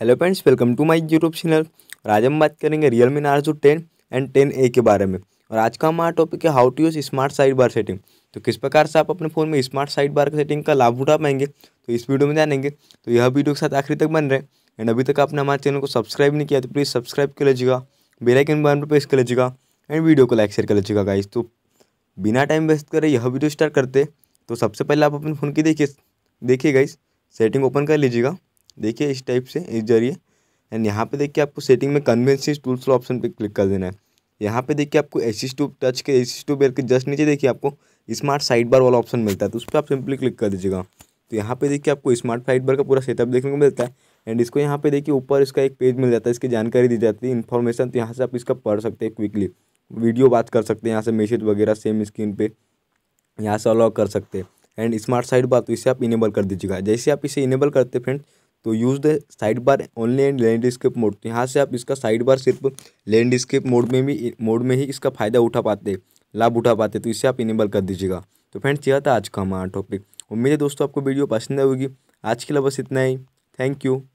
hello friends welcome to my YouTube channel और आज हम बात करेंगे Realme Narzo ten and ten A के बारे में और आज का हमारा टॉपिक है how to use smart side bar setting तो किस प्रकार से आप अपने फ़ोन में स्मार्ट साइड बार सेटिंग का लाभ उठा पाएंगे तो इस वीडियो में जानेंगे तो यह वीडियो के साथ आखिरी तक बन रहे एंड अभी तक आपने हमारे चैनल को सब्सक्राइब नहीं किया तो प्लीज़ सब्सक्राइब कर लीजिएगा बेलाइकन बटन पर प्रेस कर लीजिएगा एंड वीडियो को लाइक शेयर कर लीजिएगा गाइज तो बिना टाइम वेस्ट करें यह वीडियो स्टार्ट करते तो सबसे पहले आप अपने फ़ोन की देखिए देखिए गाइज सेटिंग ओपन कर लीजिएगा देखिए इस टाइप से इस जरिए एंड यहाँ पे देखिए आपको सेटिंग में कन्वेंसिस टूल्स वाला ऑप्शन पे क्लिक कर देना है यहाँ पे देखिए आपको एसिस टू टच के एसिस टू बेर के जस्ट नीचे देखिए आपको स्मार्ट साइड बार वाला ऑप्शन मिलता है तो उस पर आप सिंपली क्लिक कर दीजिएगा तो यहाँ पे देखिए आपको स्मार्ट साइड बार का पूरा सेटअप देखने को मिलता है एंड इसको यहाँ पे देखिए ऊपर इसका एक पेज मिल जाता है इसकी जानकारी दी जाती है इन्फॉर्मेशन तो यहाँ से आप इसका पढ़ सकते हैं क्विकली वीडियो बात कर सकते हैं यहाँ से मैसेज वगैरह सेम स्क्रीन पर यहाँ से अलाउ कर सकते हैं एंड स्मार्ट साइड बार तो इसे आप इनेबल कर दीजिएगा जैसे आप इसे इनेबल करते फ्रेंड्स तो use the side bar only and landscape mode तो यहाँ से आप इसका साइड बार सिर्फ लैंडस्केप मोड में भी मोड में ही इसका फ़ायदा उठा पाते लाभ उठा पाते तो इसे आप इनेबल कर दीजिएगा तो फ्रेंड्स यह था आज का हमारा टॉपिक उम्मीद है दोस्तों आपको वीडियो पसंद आएगी आज के लिए बस इतना ही थैंक यू